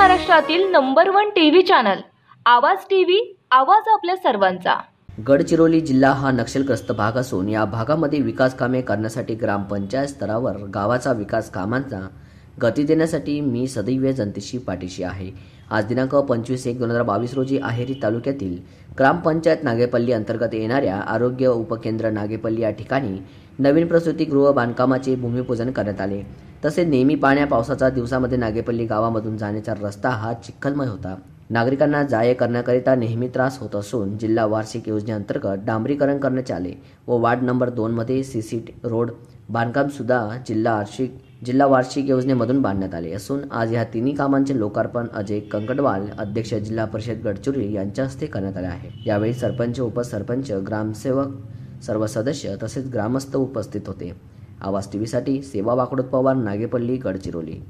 महाराष्ट्रातील number one TV channel Awaaz TV Awaaz आपल्या सर्वांचा गडचिरोली जिल्हा हा नक्षलग्रस्त भाग असून या भागामध्ये विकास कामे करण्यासाठी ग्रामपंचायत स्तरावर गावाचा विकास कामांचा गती देण्यासाठी मी सदैव जनतेशी पाठीशी आहे आज दिनांक पंचवीस एक दोन हजार बावीस रोजी आहेरी तालुक्यातील ग्रामपंचायत नागेपल्ली अंतर्गत येणाऱ्या आरोग्य उपकेंद्र नागेपल्ली या ठिकाणी नवीन प्रसूतीगृह बांधकामाचे भूमिपूजन करण्यात आले तसे नेहमी पाण्या पावसाचा दिवसामध्ये नागेपल्ली गावामधून जाण्याचा रस्ता हा चिखलमय होता नागरिकांना जाय करण्याकरिता नेहमी त्रास होत असून जिल्हा वार्षिक योजनेअंतर्गत डांबरीकरण करण्यात आले व वार्ड नंबर दोनमध्ये सी सीट रोड बांधकामसुद्धा जिल्हा वार्षिक जिल्हा वार्षिक योजनेमधून बांधण्यात आले असून आज या तिन्ही कामांचे लोकार्पण अजय कंकटवाल अध्यक्ष जिल्हा परिषद गडचिरोली यांच्या हस्ते करण्यात आले आहे यावेळी सरपंच उपसरपंच ग्रामसेवक सर्व सदस्य तसेच ग्रामस्थ उपस्थित होते आवाज टीव्हीसाठी सेवा वाकडोत पवार नागेपल्ली गडचिरोली